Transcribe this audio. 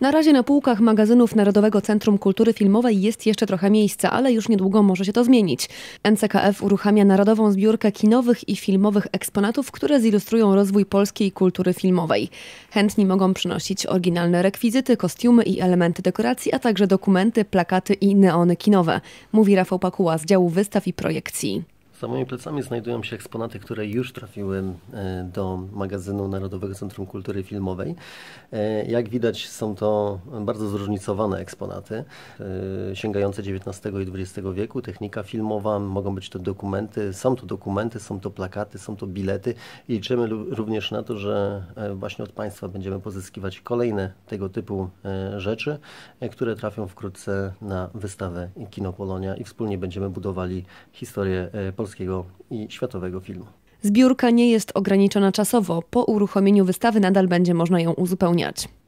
Na razie na półkach magazynów Narodowego Centrum Kultury Filmowej jest jeszcze trochę miejsca, ale już niedługo może się to zmienić. NCKF uruchamia narodową zbiórkę kinowych i filmowych eksponatów, które zilustrują rozwój polskiej kultury filmowej. Chętni mogą przynosić oryginalne rekwizyty, kostiumy i elementy dekoracji, a także dokumenty, plakaty i neony kinowe, mówi Rafał Pakuła z działu wystaw i projekcji. Za moimi plecami znajdują się eksponaty, które już trafiły e, do magazynu Narodowego Centrum Kultury Filmowej. E, jak widać, są to bardzo zróżnicowane eksponaty, e, sięgające XIX i XX wieku, technika filmowa, mogą być to dokumenty, są to dokumenty, są to plakaty, są to bilety i liczymy również na to, że właśnie od Państwa będziemy pozyskiwać kolejne tego typu rzeczy, które trafią wkrótce na wystawę Kinopolonia i wspólnie będziemy budowali historię polską polskiego i światowego filmu. Zbiórka nie jest ograniczona czasowo. Po uruchomieniu wystawy nadal będzie można ją uzupełniać.